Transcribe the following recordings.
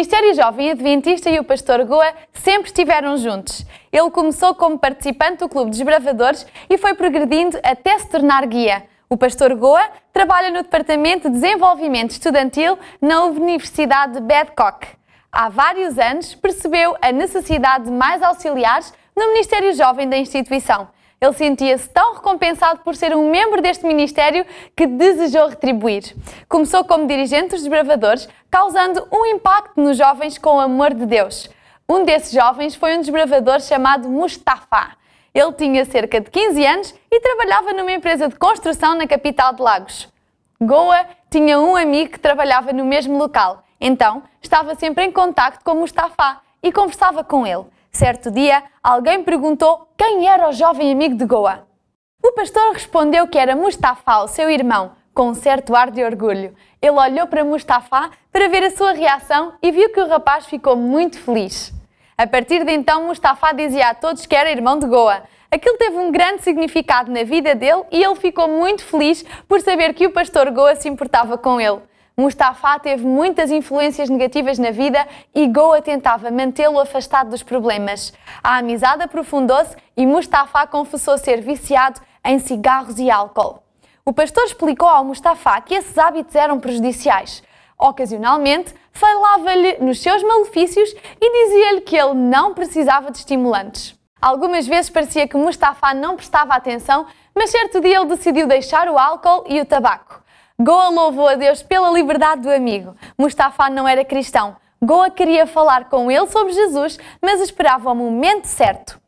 Ministério Jovem Adventista e o pastor Goa sempre estiveram juntos. Ele começou como participante do Clube dos Bravadores e foi progredindo até se tornar guia. O pastor Goa trabalha no Departamento de Desenvolvimento Estudantil na Universidade de Badcock. Há vários anos percebeu a necessidade de mais auxiliares no Ministério Jovem da instituição ele sentia-se tão recompensado por ser um membro deste ministério que desejou retribuir. Começou como dirigente dos desbravadores, causando um impacto nos jovens com o amor de Deus. Um desses jovens foi um desbravador chamado Mustafa. Ele tinha cerca de 15 anos e trabalhava numa empresa de construção na capital de Lagos. Goa tinha um amigo que trabalhava no mesmo local, então estava sempre em contacto com Mustafa e conversava com ele. Certo dia, alguém perguntou quem era o jovem amigo de Goa. O pastor respondeu que era Mustafa, o seu irmão, com um certo ar de orgulho. Ele olhou para Mustafa para ver a sua reação e viu que o rapaz ficou muito feliz. A partir de então, Mustafa dizia a todos que era irmão de Goa. Aquilo teve um grande significado na vida dele e ele ficou muito feliz por saber que o pastor Goa se importava com ele. Mustafa teve muitas influências negativas na vida e Goa tentava mantê-lo afastado dos problemas. A amizade aprofundou-se e Mustafa confessou ser viciado em cigarros e álcool. O pastor explicou ao Mustafa que esses hábitos eram prejudiciais. Ocasionalmente, falava-lhe nos seus malefícios e dizia-lhe que ele não precisava de estimulantes. Algumas vezes parecia que Mustafa não prestava atenção, mas certo dia ele decidiu deixar o álcool e o tabaco. Goa louvou a Deus pela liberdade do amigo. Mustafa não era cristão. Goa queria falar com ele sobre Jesus, mas esperava o momento certo.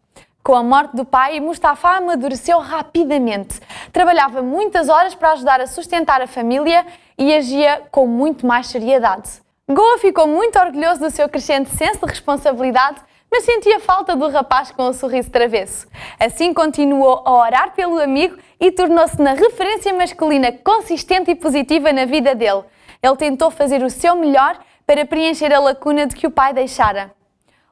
Com a morte do pai, Mustafa amadureceu rapidamente. Trabalhava muitas horas para ajudar a sustentar a família e agia com muito mais seriedade. Goa ficou muito orgulhoso do seu crescente senso de responsabilidade mas sentia falta do rapaz com o sorriso travesso. Assim continuou a orar pelo amigo e tornou-se na referência masculina consistente e positiva na vida dele. Ele tentou fazer o seu melhor para preencher a lacuna de que o pai deixara.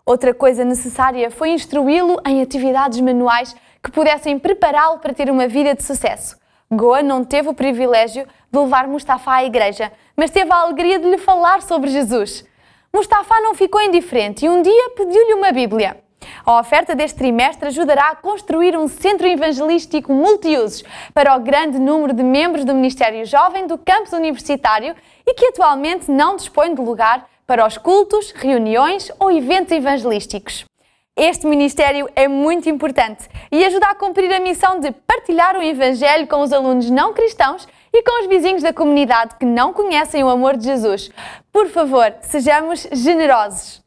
Outra coisa necessária foi instruí-lo em atividades manuais que pudessem prepará-lo para ter uma vida de sucesso. Goa não teve o privilégio de levar Mustafa à igreja, mas teve a alegria de lhe falar sobre Jesus. Mustafa não ficou indiferente e um dia pediu-lhe uma Bíblia. A oferta deste trimestre ajudará a construir um centro evangelístico multiusos para o grande número de membros do Ministério Jovem do campus universitário e que atualmente não dispõe de lugar para os cultos, reuniões ou eventos evangelísticos. Este ministério é muito importante e ajuda a cumprir a missão de partilhar o Evangelho com os alunos não cristãos e com os vizinhos da comunidade que não conhecem o amor de Jesus. Por favor, sejamos generosos.